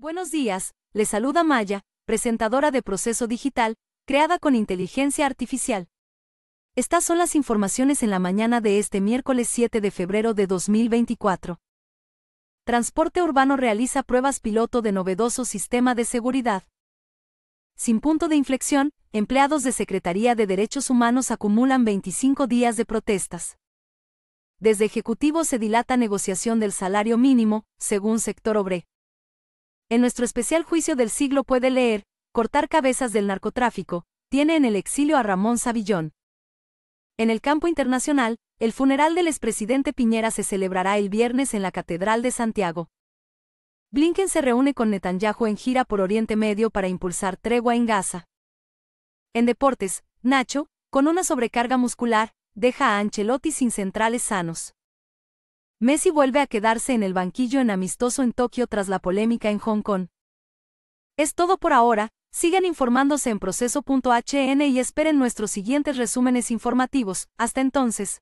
Buenos días, les saluda Maya, presentadora de Proceso Digital, creada con inteligencia artificial. Estas son las informaciones en la mañana de este miércoles 7 de febrero de 2024. Transporte Urbano realiza pruebas piloto de novedoso sistema de seguridad. Sin punto de inflexión, empleados de Secretaría de Derechos Humanos acumulan 25 días de protestas. Desde Ejecutivo se dilata negociación del salario mínimo, según sector obre. En nuestro especial juicio del siglo puede leer, Cortar cabezas del narcotráfico, tiene en el exilio a Ramón Savillón. En el campo internacional, el funeral del expresidente Piñera se celebrará el viernes en la Catedral de Santiago. Blinken se reúne con Netanyahu en gira por Oriente Medio para impulsar tregua en Gaza. En deportes, Nacho, con una sobrecarga muscular, deja a Ancelotti sin centrales sanos. Messi vuelve a quedarse en el banquillo en amistoso en Tokio tras la polémica en Hong Kong. Es todo por ahora, sigan informándose en proceso.hn y esperen nuestros siguientes resúmenes informativos, hasta entonces.